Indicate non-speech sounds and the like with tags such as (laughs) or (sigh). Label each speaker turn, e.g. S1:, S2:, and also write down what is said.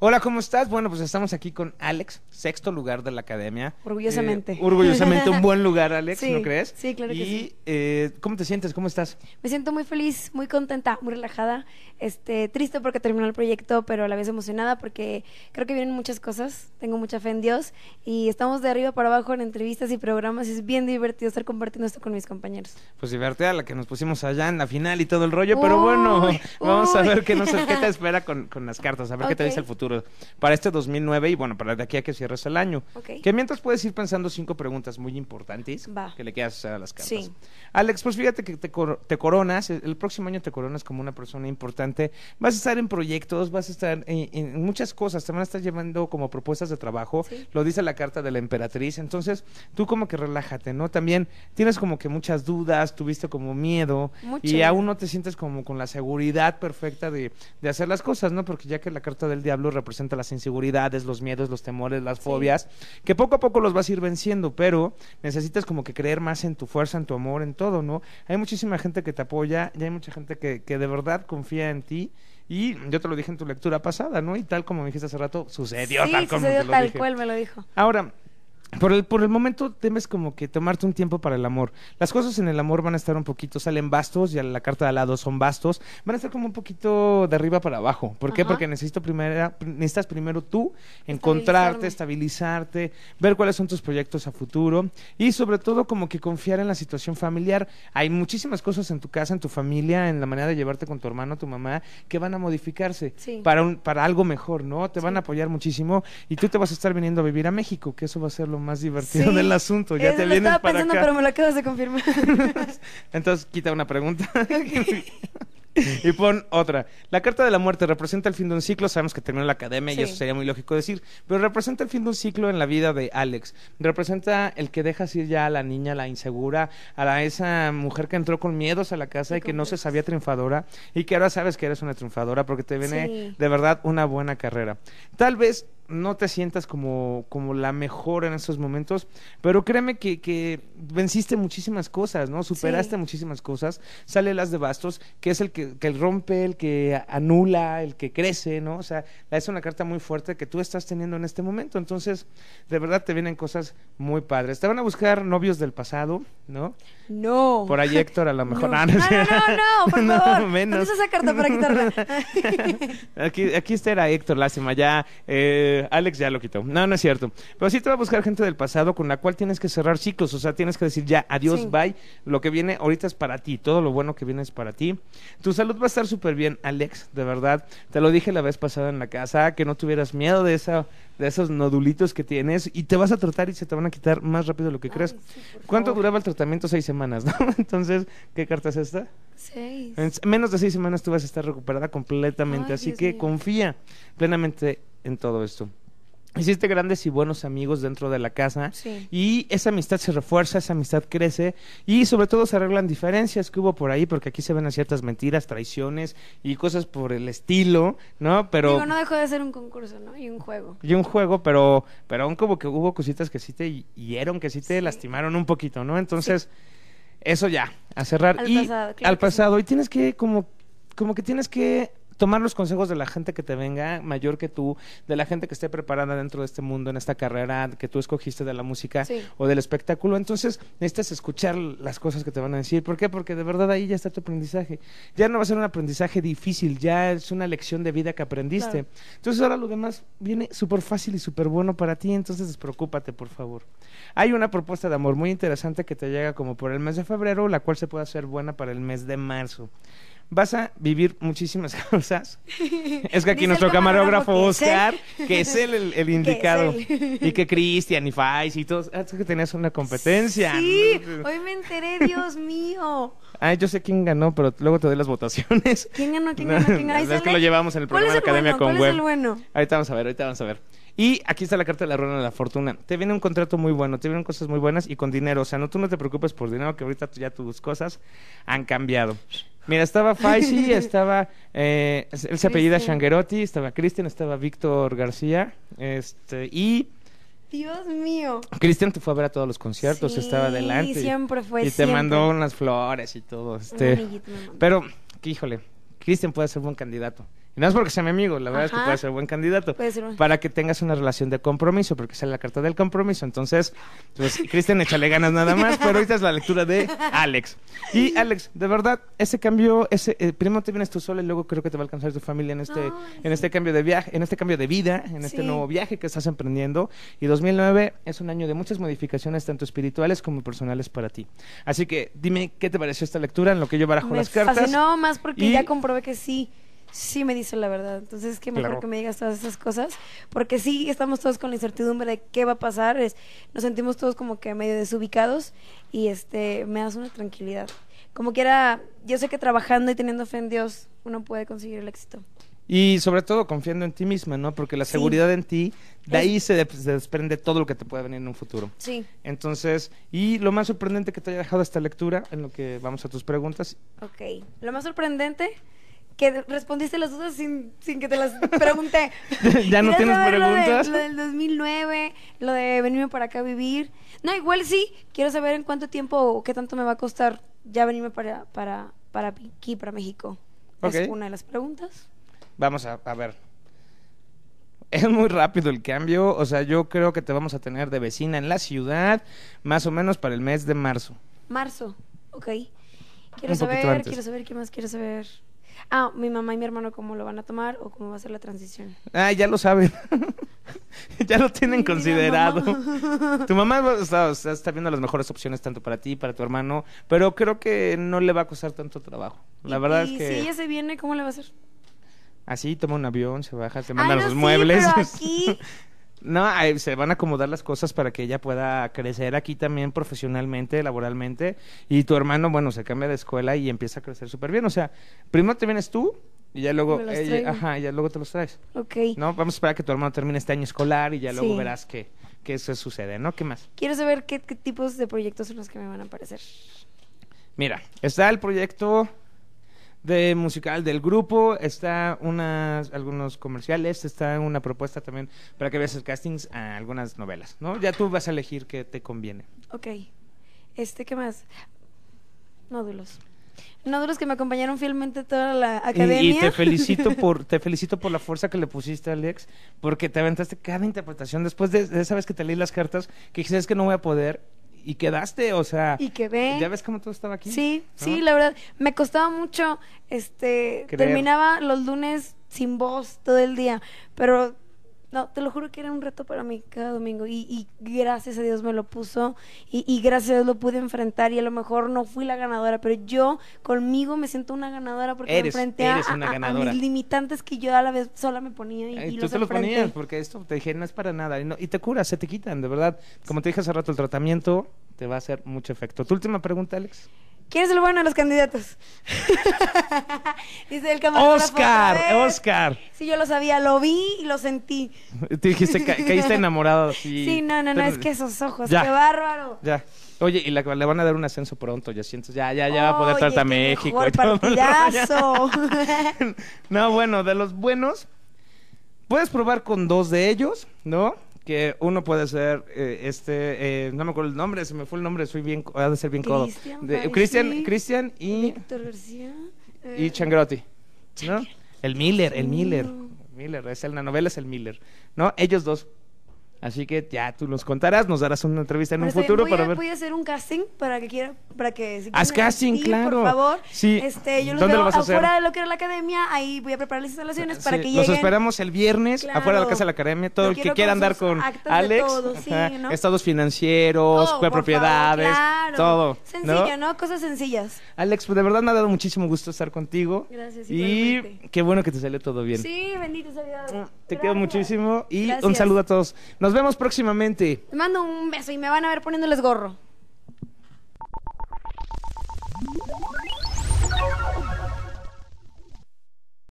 S1: Hola, ¿cómo estás? Bueno, pues estamos aquí con Alex, sexto lugar de la academia. Orgullosamente. Eh, orgullosamente, un buen lugar, Alex, ¿no crees? Sí, claro que sí. Eh, ¿cómo te sientes? ¿Cómo estás?
S2: Me siento muy feliz, muy contenta, muy relajada. Este, triste porque terminó el proyecto, pero a la vez emocionada porque creo que vienen muchas cosas. Tengo mucha fe en Dios y estamos de arriba para abajo en entrevistas y programas. es bien divertido estar compartiendo esto con mis compañeros.
S1: Pues divertida la que nos pusimos allá en la final y todo el rollo, pero bueno, (laughs) vamos a ver qué, nos, qué te (laughs) espera con, las cartas, a ver qué te dice el futuro para este 2009 y bueno, para de aquí a que cierres el año. Que mientras puedes ir pensando cinco preguntas muy importantes que le quieras hacer a las cartas. Sí. Alex, pues fíjate que te, coronas, el próximo año te coronas como una persona importante, vas a estar en proyectos, vas a estar en, muchas cosas, te van a estar llevando como propuestas de trabajo, lo dice la carta de la emperatriz, entonces tú como que relájate, ¿no? También tienes como que muchas dudas, tuviste como miedo y aún no te sientes como con la seguridad perfecta de, de hacer las cosas, ¿no? Porque ya que la carta del diablo representa las inseguridades, los miedos, los temores, las fobias, que poco a poco los vas a ir venciendo, pero necesitas como que creer más en tu fuerza, en tu amor, en todo, ¿no? Hay muchísima gente que te apoya y hay mucha gente que, que de verdad confía en ti. Y yo te lo dije en tu lectura pasada, ¿no? Y tal como me dijiste hace rato, sucedió tal como te lo tal cual me lo dijo. Ahora, por el, por el momento temes como que tomarte un tiempo para el amor. Las cosas en el amor van a estar un poquito, salen bastos, ya la carta de al lado son bastos, van a estar como un poquito de arriba para abajo. ¿Por qué? Porque necesito primera, necesitas primero tú encontrarte, estabilizarte, ver cuáles son tus proyectos a futuro y sobre todo como que confiar en la situación familiar. Hay muchísimas cosas en tu casa, en tu familia, en la manera de llevarte con tu hermano, tu mamá, que van a modificarse para, para algo mejor, ¿no? Te van a apoyar muchísimo y tú te vas a estar viniendo a vivir a México, que eso va a ser lo más divertido del asunto. Ya te pensando, pero me
S2: lo acabas de confirmar. (laughs)
S1: Entonces, quita una pregunta. (laughs) y pon otra. La carta de la muerte representa el fin de un ciclo. Sabemos que terminó la academia y eso sería muy lógico decir. Pero representa el fin de un ciclo en la vida de Alex. Representa el que dejas ir ya a la niña, la insegura, a la, esa mujer que entró con miedos a la casa y que no se sabía triunfadora. Y que ahora sabes que eres una triunfadora porque te viene de verdad una buena carrera. Tal vez no te sientas como, la mejor en esos momentos, pero créeme que, venciste muchísimas cosas, ¿no? Superaste muchísimas cosas. Sale las de bastos, que es el que, rompe, el que anula, el que crece, ¿no? O sea, es una carta muy fuerte que tú estás teniendo en este momento. Entonces, de verdad te vienen cosas muy padres. Te van a buscar novios del pasado, ¿no?
S2: No. Por ahí Héctor
S1: a lo (laughs) mejor. No, no, no, no, por (laughs) favor. menos. esa carta para quitarla. (laughs) aquí, aquí está era Héctor, lástima, ya... Eh, Alex ya lo quitó. No, no es cierto. Pero sí te va a buscar gente del pasado con la cual tienes que cerrar ciclos. O sea, tienes que decir ya, adiós, bye. Lo que viene ahorita es para ti. Todo lo bueno que viene es para ti. Tu salud va a estar súper bien, Alex, de verdad. Te lo dije la vez pasada en la casa, que no tuvieras miedo de esa de esos nodulitos que tienes y te vas a tratar y se te van a quitar más rápido de lo que crees. ¿Cuánto duraba el tratamiento? Seis semanas, ¿no? (laughs) Entonces, ¿qué carta es esta? Seis. En menos de seis semanas tú vas a estar recuperada completamente, así que confía plenamente en todo esto. Hiciste grandes y buenos amigos dentro de la casa y esa amistad se refuerza, esa amistad crece y sobre todo se arreglan diferencias que hubo por ahí porque aquí se ven a ciertas mentiras, traiciones y cosas por el estilo, ¿no? Pero Digo, no
S2: dejó de ser un concurso, ¿no? Y un juego.
S1: Y un juego, pero pero aún como que hubo cositas que sí te hieron, que sí te lastimaron un poquito, ¿no? Entonces eso ya, a cerrar al pasado, al pasado y tienes que como como que tienes que tomar los consejos de la gente que te venga mayor que tú, de la gente que esté preparada dentro de este mundo, en esta carrera que tú escogiste de la música o del espectáculo. Entonces, necesitas escuchar las cosas que te van a decir. ¿Por qué? Porque de verdad ahí ya está tu aprendizaje. Ya no va a ser un aprendizaje difícil, ya es una lección de vida que aprendiste. Entonces, ahora lo demás viene súper fácil y súper bueno para ti, entonces despreocúpate, por favor. Hay una propuesta de amor muy interesante que te llega como por el mes de febrero, la cual se puede hacer buena para el mes de marzo vas a vivir muchísimas (laughs) cosas. Es que aquí nuestro camarógrafo, Oscar, que, es él el, el (laughs) indicado. Y que Cristian y Fais y todos. es ah, que tenías una competencia. Sí,
S2: hoy me enteré, Dios mío.
S1: Ay, yo sé quién ganó, pero luego te doy las votaciones.
S2: ¿Quién ganó? ¿Quién ganó? ¿Quién ganó? (laughs) es que lo
S1: llevamos en el programa de Academia con ¿Cuál Es el bueno? Ahorita vamos a ver, ahorita vamos a ver. Y aquí está la carta de la rueda de la fortuna. Te viene un contrato muy bueno, te vienen cosas muy buenas y con dinero. O sea, no, tú no te preocupes por dinero, que ahorita ya tus cosas han cambiado. Mira, estaba Faisy, (laughs) estaba. Eh, él se apellida estaba Cristian, estaba Víctor García. Este, y.
S2: Dios mío.
S1: Cristian te fue a ver a todos los conciertos, estaba adelante. siempre fue. Y te mandó unas flores y todo. Este, pero, híjole, Cristian puede ser buen candidato. Y es porque sea mi amigo, la verdad es que puede ser buen candidato. Para que tengas una relación de compromiso, porque sale la carta del compromiso. Entonces, pues, Cristian, échale ganas nada más, pero ahorita es la lectura de Alex. Y Alex, de verdad, ese cambio, ese eh, primero te vienes tú solo y luego creo que te va a alcanzar tu familia en este, en este cambio de viaje, en este cambio de vida, en este nuevo viaje que estás emprendiendo. Y 2009 es un año de muchas modificaciones, tanto espirituales como personales para ti. Así que dime qué te pareció esta lectura, en lo que yo barajo las cartas. no
S2: más porque ya comprobé que sí sí me dice la verdad. Entonces, es que mejor que me digas todas esas cosas, porque sí estamos todos con la incertidumbre de qué va a pasar, nos sentimos todos como que medio desubicados y este me das una tranquilidad. Como quiera, yo sé que trabajando y teniendo fe en Dios uno puede conseguir el éxito.
S1: Y sobre todo confiando en ti misma, ¿no? Porque la seguridad en ti, de ahí se, se, desprende todo lo que te puede venir en un futuro. Sí. Entonces, y lo más sorprendente que te haya dejado esta lectura, en lo que vamos a tus preguntas.
S2: Ok. Lo más sorprendente, que respondiste las dudas sin, que te las pregunté. (laughs) ya no tienes preguntas. Lo, del 2009, lo de venirme para acá a vivir. No, igual sí, quiero saber en cuánto tiempo o qué tanto me va a costar ya venirme para, para, para aquí, para México. Es una de las preguntas.
S1: Vamos a, a ver. Es muy rápido el cambio, o sea, yo creo que te vamos a tener de vecina en la ciudad más o menos para el mes de marzo.
S2: Marzo, ok. Quiero saber, quiero saber, ¿qué más quiero saber? ah, mi mamá y mi hermano cómo lo van a tomar o cómo va a ser la transición.
S1: Ah, ya lo saben. (laughs) ya lo tienen considerado. (laughs) tu mamá está, está, viendo las mejores opciones tanto para ti, para tu hermano, pero creo que no le va a costar tanto trabajo. La verdad es que... Si ella
S2: se viene, ¿cómo le va a hacer?
S1: Así, toma un avión, se baja, te manda los muebles. (laughs) aquí no, se van a acomodar las cosas para que ella pueda crecer aquí también profesionalmente, laboralmente. Y tu hermano, bueno, se cambia de escuela y empieza a crecer súper bien. O sea, primero te vienes tú y ya luego, ajá, ya luego te los traes. Ok. No, vamos a esperar a que tu hermano termine este año escolar y ya luego verás que, que, eso sucede, ¿no? ¿Qué más?
S2: Quiero saber qué tipos de proyectos son los que me van a aparecer.
S1: Mira, está el proyecto de musical del grupo, está unas algunos comerciales, está una propuesta también para que veas el castings a algunas novelas, ¿no? Ya tú vas a elegir qué te conviene.
S2: Ok. Este, ¿qué más? Nódulos. Nódulos que me acompañaron fielmente toda la academia. Y, te felicito (laughs) por
S1: te felicito por la fuerza que le pusiste Alex, porque te aventaste cada interpretación después de, de esa vez que te leí las cartas que dijiste es que no voy a poder y quedaste, o sea. Y
S2: quedé. ¿Ya ves cómo
S1: todo estaba aquí? Sí,
S2: sí, la verdad. Me costaba mucho, este, terminaba los lunes sin voz todo el día, pero no, te lo juro que era un reto para mí cada domingo y, gracias a Dios me lo puso y, gracias a Dios lo pude enfrentar y a lo mejor no fui la ganadora, pero yo conmigo me siento una ganadora porque enfrenté a, mis limitantes que yo a la vez sola me ponía y, eh, tú te ponías
S1: porque esto te dije no es para nada y, y te curas, se te quitan, de verdad. Como te dije hace rato, el tratamiento te va a hacer mucho efecto. ¿Tu última pregunta, Alex?
S2: ¿Quién es el bueno de los candidatos? (laughs) Dice el camarógrafo. Oscar,
S1: Oscar.
S2: Sí, yo lo sabía, lo vi y lo sentí.
S1: (laughs) Te dijiste, que caíste enamorado. (laughs) Sí, no, no, no, es que esos ojos, qué bárbaro. Ya. Oye, y le van a dar un ascenso pronto, ya sientes, ya, ya, ya va a poder tratar a México. Mejor partidazo. no, bueno, de los buenos, puedes probar con dos de ellos, ¿no? que uno puede ser eh, este eh, no me acuerdo el nombre se me fue el nombre soy bien ha de ser bien codo Cristian eh, Cristian y Víctor García y Changrotti ¿no? el Miller el Miller Miller es el, la novela es el Miller no ellos dos Así que ya tú nos contarás, nos darás una entrevista en un futuro para ver. Voy
S2: a hacer un casting para que quiera para que si haz casting, claro. Por favor. Este, yo los veo lo afuera de lo que era la academia, ahí voy a preparar las instalaciones para que lleguen. Los esperamos
S1: el viernes afuera de la casa de la academia, todo el que quiera andar con Alex, estados financieros, oh, propiedades, claro. todo. Sencillo, ¿no?
S2: Cosas sencillas.
S1: Alex, pues de verdad me ha dado muchísimo gusto estar contigo.
S2: Gracias. Y
S1: qué bueno que te salió todo bien.
S2: Sí, bendito sea mm,
S1: Te quiero muchísimo y un saludo a todos. Nos vemos próximamente.
S2: Te mando un beso y me van a ver poniéndoles gorro. Thank you.